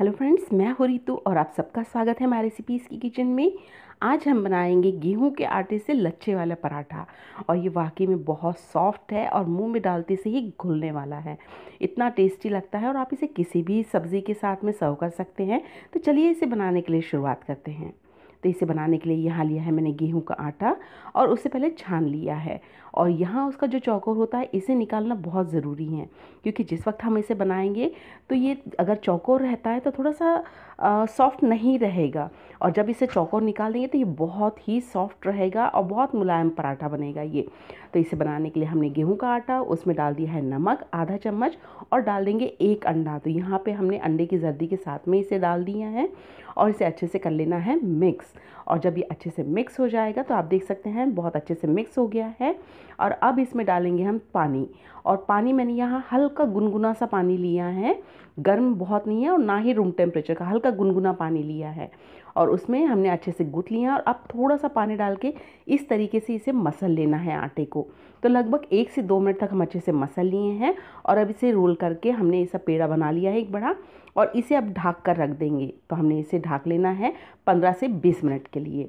hello friends मैं हो रितु और आप सबका स्वागत है हमारे रेसिपीज़ की किचन में आज हम बनाएंगे गेहूं के आटे से लच्छे वाला पराठा और ये वाकई में बहुत सॉफ्ट है और मुंह में डालते से ही घुलने वाला है इतना टेस्टी लगता है और आप इसे किसी भी सब्ज़ी के साथ में सर्व कर सकते हैं तो चलिए इसे बनाने के लिए शुरुआत करते हैं तो इसे बनाने के लिए यहाँ लिया है मैंने गेहूं का आटा और उससे पहले छान लिया है और यहाँ उसका जो चौकोर होता है इसे निकालना बहुत ज़रूरी है क्योंकि जिस वक्त हम इसे बनाएंगे तो ये अगर चौकोर रहता है तो थोड़ा सा सॉफ्ट नहीं रहेगा और जब इसे चौकोर निकाल देंगे तो ये बहुत ही सॉफ्ट रहेगा और बहुत मुलायम पराठा बनेगा ये तो इसे बनाने के लिए हमने गेहूँ का आटा उसमें डाल दिया है नमक आधा चम्मच और डाल देंगे एक अंडा तो यहाँ पर हमने अंडे की जर्दी के साथ में इसे डाल दिया है और इसे अच्छे से कर लेना है मिक्स और जब ये अच्छे से मिक्स हो जाएगा तो आप देख सकते हैं बहुत अच्छे से मिक्स हो गया है और अब इसमें डालेंगे हम पानी और पानी मैंने यहाँ हल्का गुनगुना सा पानी लिया है गर्म बहुत नहीं है और ना ही रूम टेम्परेचर का हल्का गुनगुना पानी लिया है और उसमें हमने अच्छे से गुथ लिया और अब थोड़ा सा पानी डाल के इस तरीके से इसे मसल लेना है आटे को तो लगभग एक से दो मिनट तक हम अच्छे से मसल लिए हैं और अब इसे रोल करके हमने इसका पेड़ा बना लिया है एक बड़ा और इसे अब ढाक कर रख देंगे तो हमने इसे ढाक लेना है पंद्रह से बीस बीस मिनट के लिए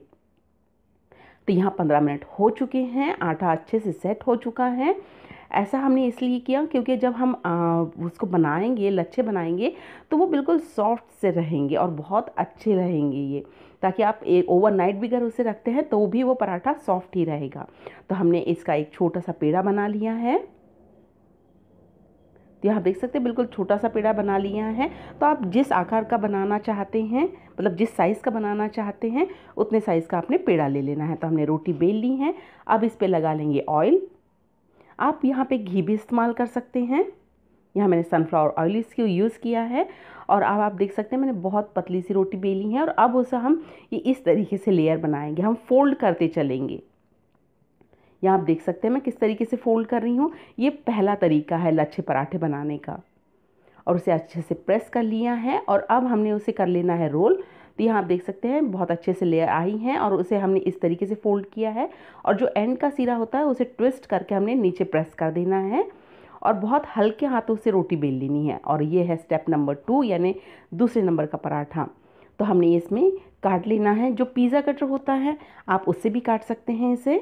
तो यहाँ पंद्रह मिनट हो चुके हैं आटा अच्छे से सेट हो चुका है ऐसा हमने इसलिए किया क्योंकि जब हम आ, उसको बनाएंगे लच्छे बनाएंगे तो वो बिल्कुल सॉफ्ट से रहेंगे और बहुत अच्छे रहेंगे ये ताकि आप एक ओवरनाइट भी अगर उसे रखते हैं तो भी वो पराठा सॉफ्ट ही रहेगा तो हमने इसका एक छोटा सा पेड़ा बना लिया है तो यहाँ देख सकते हैं बिल्कुल छोटा सा पेड़ा बना लिया है तो आप जिस आकार का बनाना चाहते हैं मतलब जिस साइज़ का बनाना चाहते हैं उतने साइज़ का आपने पेड़ा ले लेना है तो हमने रोटी बेल ली है अब इस पर लगा लेंगे ऑयल आप यहाँ पर घी भी इस्तेमाल कर सकते हैं यहाँ मैंने सनफ्लावर ऑयल इसके यूज़ किया है और अब आप देख सकते हैं मैंने बहुत पतली सी रोटी बेली है और अब उसे हम ये इस तरीके से लेयर बनाएंगे हम फोल्ड करते चलेंगे यहाँ आप देख सकते हैं मैं किस तरीके से फोल्ड कर रही हूँ ये पहला तरीका है लच्छे पराठे बनाने का और उसे अच्छे से प्रेस कर लिया है और अब हमने उसे कर लेना है रोल तो यहाँ आप देख सकते हैं बहुत अच्छे से लेयर आई हैं और उसे हमने इस तरीके से फोल्ड किया है और जो एंड का सिरा होता है उसे ट्विस्ट करके हमने नीचे प्रेस कर देना है और बहुत हल्के हाथों से रोटी बेल लेनी है और ये है स्टेप नंबर टू यानी दूसरे नंबर का पराठा तो हमने इसमें काट लेना है जो पिज़्ज़ा कटर होता है आप उससे भी काट सकते हैं इसे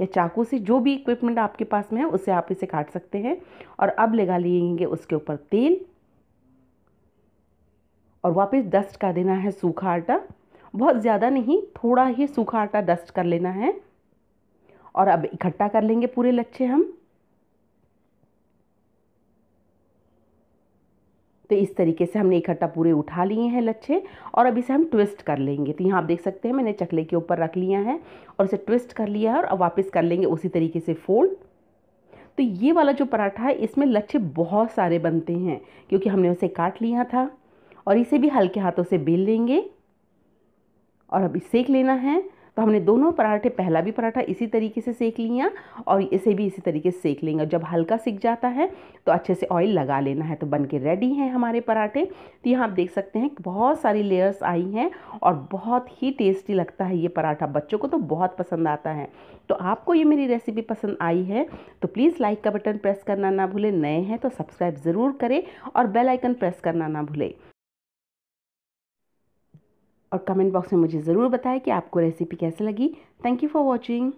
या चाकू से जो भी इक्विपमेंट आपके पास में है उसे आप इसे काट सकते हैं और अब लगा लेंगे उसके ऊपर तेल और वापस डस्ट कर देना है सूखा आटा बहुत ज़्यादा नहीं थोड़ा ही सूखा आटा डस्ट कर लेना है और अब इकट्ठा कर लेंगे पूरे लच्छे हम तो इस तरीके से हमने इकट्ठा पूरे उठा लिए हैं लच्छे और अब इसे हम ट्विस्ट कर लेंगे तो यहाँ आप देख सकते हैं मैंने चकले के ऊपर रख लिया है और इसे ट्विस्ट कर लिया है और अब वापस कर लेंगे उसी तरीके से फोल्ड तो ये वाला जो पराठा है इसमें लच्छे बहुत सारे बनते हैं क्योंकि हमने उसे काट लिया था और इसे भी हल्के हाथों से बेल लेंगे और अब सेक लेना है तो हमने दोनों पराठे पहला भी पराठा इसी तरीके से सेक लिया और इसे भी इसी तरीके से सेक लेंगे जब हल्का सिक जाता है तो अच्छे से ऑयल लगा लेना है तो बन के रेडी हैं हमारे पराठे तो यहाँ आप देख सकते हैं बहुत सारी लेयर्स आई हैं और बहुत ही टेस्टी लगता है ये पराठा बच्चों को तो बहुत पसंद आता है तो आपको ये मेरी रेसिपी पसंद आई है तो प्लीज़ लाइक का बटन प्रेस करना ना भूलें नए हैं तो सब्सक्राइब ज़रूर करें और बेल आइकन प्रेस करना ना भूलें और कमेंट बॉक्स में मुझे ज़रूर बताएं कि आपको रेसिपी कैसे लगी थैंक यू फॉर वॉचिंग